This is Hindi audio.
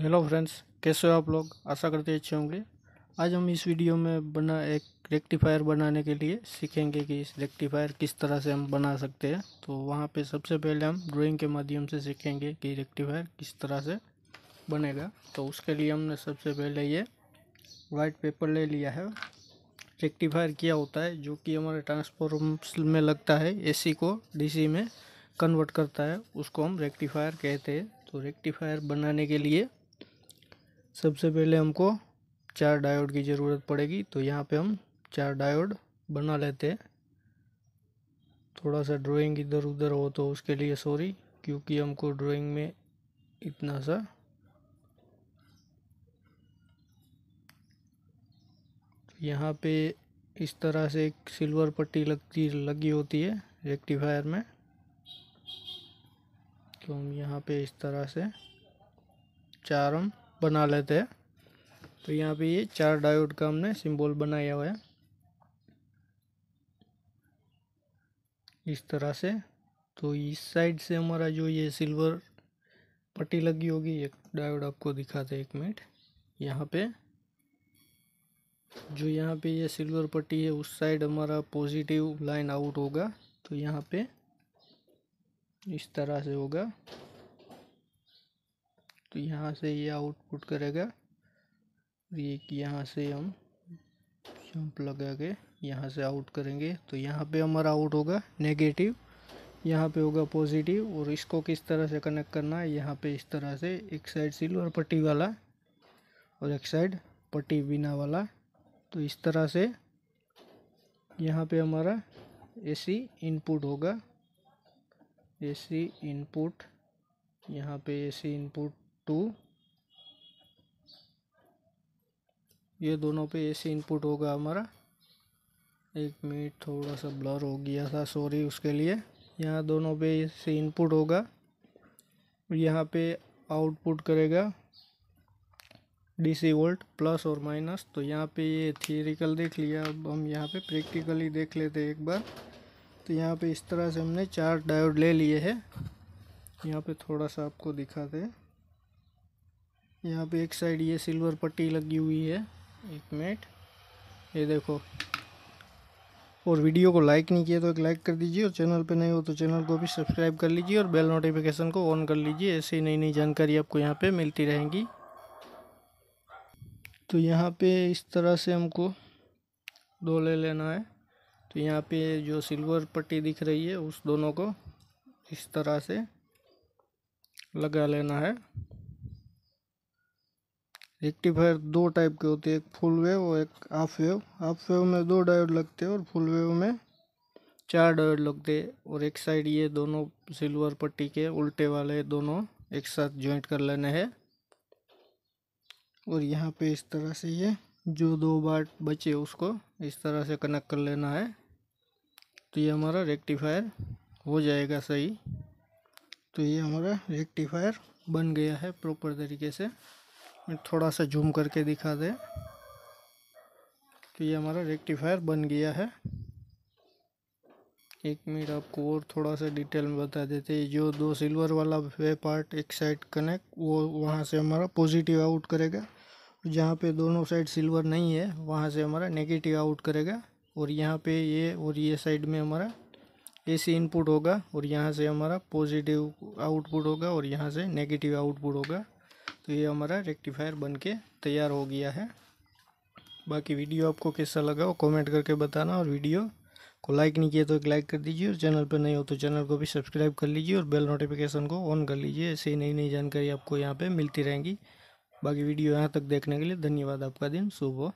हेलो फ्रेंड्स कैसे हो आप लोग आशा करते अच्छे होंगे आज हम इस वीडियो में बना एक रेक्टिफायर बनाने के लिए सीखेंगे कि इस रेक्टिफायर किस तरह से हम बना सकते हैं तो वहाँ पे सबसे पहले हम ड्राइंग के माध्यम से सीखेंगे कि रेक्टिफायर किस तरह से बनेगा तो उसके लिए हमने सबसे पहले ये वाइट पेपर ले लिया है रेक्टिफायर क्या होता है जो कि हमारे ट्रांसफॉर्म में लगता है ए को डी में कन्वर्ट करता है उसको हम रेक्टिफायर कहते हैं तो रेक्टिफायर बनाने के लिए सबसे पहले हमको चार डायोड की ज़रूरत पड़ेगी तो यहाँ पे हम चार डायोड बना लेते हैं थोड़ा सा ड्राइंग इधर उधर हो तो उसके लिए सॉरी क्योंकि हमको ड्राइंग में इतना सा यहाँ पे इस तरह से एक सिल्वर पट्टी लगती लगी होती है रेक्टिफायर में तो हम यहाँ पे इस तरह से चार हम बना लेते हैं तो यहाँ पे ये चार डायोड का हमने सिंबल बनाया हुआ है इस तरह से तो इस साइड से हमारा जो ये सिल्वर पट्टी लगी होगी एक डायोड आपको दिखाते एक मिनट यहाँ पे जो यहाँ पे ये सिल्वर पट्टी है उस साइड हमारा पॉजिटिव लाइन आउट होगा तो यहाँ पे इस तरह से होगा तो यहाँ से ये आउटपुट करेगा ये यहाँ से हम जंप लगा के यहाँ से आउट करेंगे तो यहाँ पे हमारा आउट होगा नेगेटिव यहाँ पे होगा पॉजिटिव और इसको किस तरह से कनेक्ट करना है यहाँ पे इस तरह से एक साइड सिल्वर पट्टी वाला और एक साइड पट्टी बिना वाला तो इस तरह से यहाँ पे हमारा एसी इनपुट होगा एसी इनपुट यहाँ पे एसी इनपुट टू ये दोनों पे ऐसे इनपुट होगा हमारा एक मिनट थोड़ा सा ब्लर हो गया था सॉरी उसके लिए यहाँ दोनों पे ऐसे इनपुट होगा यहाँ पे आउटपुट करेगा डीसी वोल्ट प्लस और माइनस तो यहाँ पे ये थियरिकल देख लिया अब हम यहाँ पे प्रैक्टिकली देख लेते एक बार तो यहाँ पे इस तरह से हमने चार डायोड ले लिए हैं यहाँ पे थोड़ा सा आपको दिखाते हैं यहाँ पे एक साइड ये सिल्वर पट्टी लगी हुई है एक मिनट ये देखो और वीडियो को लाइक नहीं किया तो एक लाइक कर दीजिए और चैनल पे नहीं हो तो चैनल को भी सब्सक्राइब कर लीजिए और बेल नोटिफिकेशन को ऑन कर लीजिए ऐसे ही नई नई जानकारी आपको यहाँ पे मिलती रहेगी तो यहाँ पे इस तरह से हमको दो ले लेना है तो यहाँ पे जो सिल्वर पट्टी दिख रही है उस दोनों को इस तरह से लगा लेना है रेक्टिफायर दो टाइप के होते हैं एक फुल वेव और एक हाफ वेव हाफ वेव में दो डायोड लगते हैं और फुल वेव में चार डायोड लगते हैं और एक साइड ये दोनों सिल्वर पट्टी के उल्टे वाले दोनों एक साथ ज्वाइंट कर लेने हैं और यहाँ पे इस तरह से ये जो दो बार्ट बचे उसको इस तरह से कनेक्ट कर लेना है तो ये हमारा रेक्टिफायर हो जाएगा सही तो ये हमारा रेक्टिफायर बन गया है प्रॉपर तरीके से थोड़ा सा जूम करके दिखा दें तो ये हमारा रेक्टिफायर बन गया है एक मिनट आपको और थोड़ा सा डिटेल में बता देते हैं जो दो सिल्वर वाला वे पार्ट एक साइड कनेक्ट वो वहाँ से हमारा पॉजिटिव आउट करेगा जहाँ पे दोनों साइड सिल्वर नहीं है वहाँ से हमारा नेगेटिव आउट करेगा और यहाँ पे ये और ये साइड में हमारा एसी इनपुट होगा और यहाँ से हमारा पॉजिटिव आउटपुट होगा और यहाँ से नेगेटिव आउटपुट होगा तो ये हमारा रेक्टिफायर बन के तैयार हो गया है बाकी वीडियो आपको कैसा लगा वो कमेंट करके बताना और वीडियो को लाइक नहीं किया तो एक लाइक कर दीजिए और चैनल पर नहीं हो तो चैनल को भी सब्सक्राइब कर लीजिए और बेल नोटिफिकेशन को ऑन कर लीजिए ऐसे ही नई नई जानकारी आपको यहाँ पर मिलती रहेंगी बाकी वीडियो यहाँ तक देखने के लिए धन्यवाद आपका दिन शुभ